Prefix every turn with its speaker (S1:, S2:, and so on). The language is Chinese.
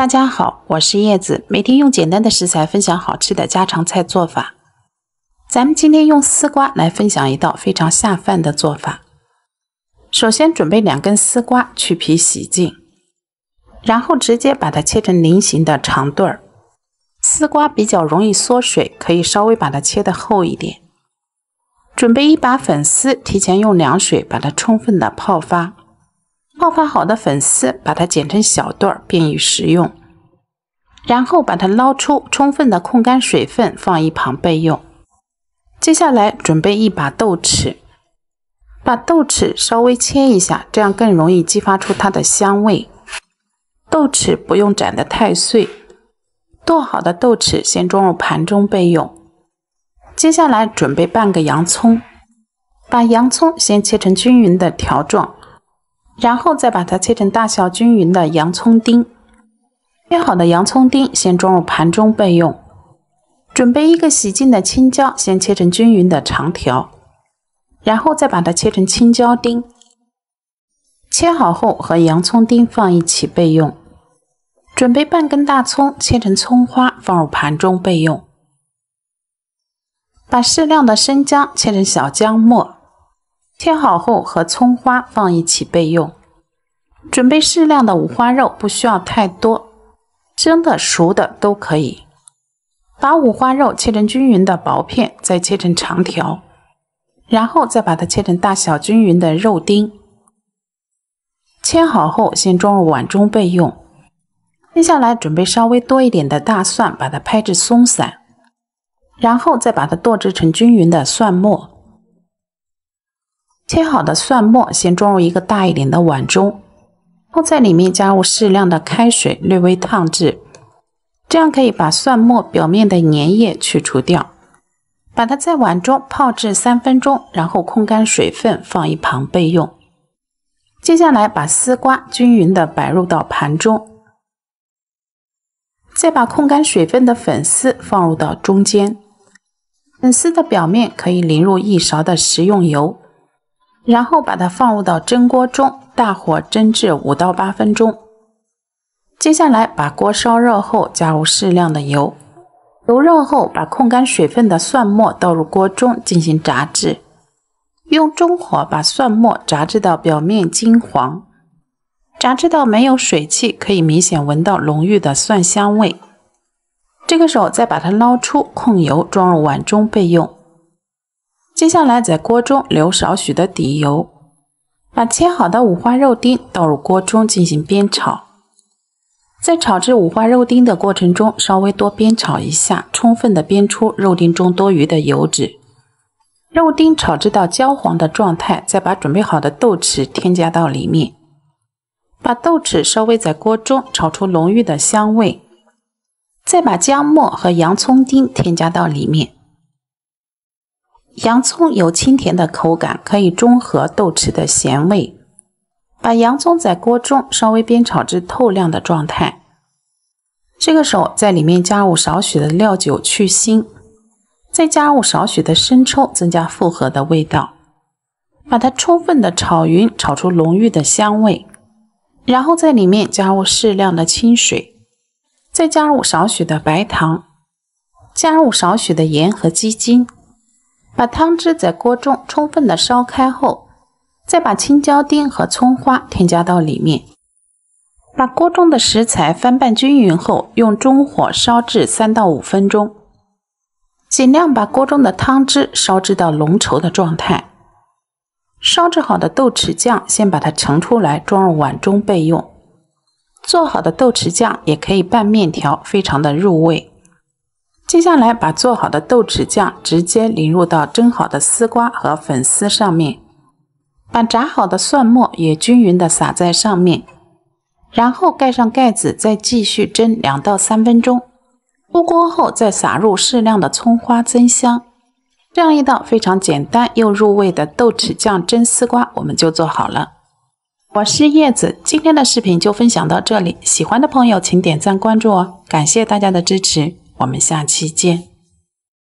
S1: 大家好，我是叶子，每天用简单的食材分享好吃的家常菜做法。咱们今天用丝瓜来分享一道非常下饭的做法。首先准备两根丝瓜，去皮洗净，然后直接把它切成菱形的长段儿。丝瓜比较容易缩水，可以稍微把它切的厚一点。准备一把粉丝，提前用凉水把它充分的泡发。泡发好的粉丝，把它剪成小段，便于食用，然后把它捞出，充分的控干水分，放一旁备用。接下来准备一把豆豉，把豆豉稍微切一下，这样更容易激发出它的香味。豆豉不用斩得太碎，剁好的豆豉先装入盘中备用。接下来准备半个洋葱，把洋葱先切成均匀的条状。然后再把它切成大小均匀的洋葱丁，切好的洋葱丁先装入盘中备用。准备一个洗净的青椒，先切成均匀的长条，然后再把它切成青椒丁，切好后和洋葱丁放一起备用。准备半根大葱，切成葱花放入盘中备用。把适量的生姜切成小姜末。切好后和葱花放一起备用。准备适量的五花肉，不需要太多，生的熟的都可以。把五花肉切成均匀的薄片，再切成长条，然后再把它切成大小均匀的肉丁。切好后先装入碗中备用。接下来准备稍微多一点的大蒜，把它拍至松散，然后再把它剁制成均匀的蒜末。切好的蒜末先装入一个大一点的碗中，放在里面加入适量的开水，略微烫制，这样可以把蒜末表面的粘液去除掉。把它在碗中泡制三分钟，然后控干水分，放一旁备用。接下来把丝瓜均匀的摆入到盘中，再把控干水分的粉丝放入到中间，粉丝的表面可以淋入一勺的食用油。然后把它放入到蒸锅中，大火蒸至五到八分钟。接下来把锅烧热后，加入适量的油，油热后把控干水分的蒜末倒入锅中进行炸制。用中火把蒜末炸至到表面金黄，炸至到没有水汽，可以明显闻到浓郁的蒜香味。这个时候再把它捞出控油，装入碗中备用。接下来，在锅中留少许的底油，把切好的五花肉丁倒入锅中进行煸炒。在炒制五花肉丁的过程中，稍微多煸炒一下，充分的煸出肉丁中多余的油脂。肉丁炒制到焦黄的状态，再把准备好的豆豉添加到里面，把豆豉稍微在锅中炒出浓郁的香味，再把姜末和洋葱丁添加到里面。洋葱有清甜的口感，可以中和豆豉的咸味。把洋葱在锅中稍微煸炒至透亮的状态，这个时候在里面加入少许的料酒去腥，再加入少许的生抽增加复合的味道，把它充分的炒匀，炒出浓郁的香味。然后在里面加入适量的清水，再加入少许的白糖，加入少许的盐和鸡精。把汤汁在锅中充分的烧开后，再把青椒丁和葱花添加到里面，把锅中的食材翻拌均匀后，用中火烧至三到五分钟，尽量把锅中的汤汁烧制到浓稠的状态。烧制好的豆豉酱，先把它盛出来，装入碗中备用。做好的豆豉酱也可以拌面条，非常的入味。接下来，把做好的豆豉酱直接淋入到蒸好的丝瓜和粉丝上面，把炸好的蒜末也均匀的撒在上面，然后盖上盖子，再继续蒸两到三分钟。出锅后再撒入适量的葱花增香。这样一道非常简单又入味的豆豉酱蒸丝瓜我们就做好了。我是叶子，今天的视频就分享到这里，喜欢的朋友请点赞关注哦，感谢大家的支持。我们下期见。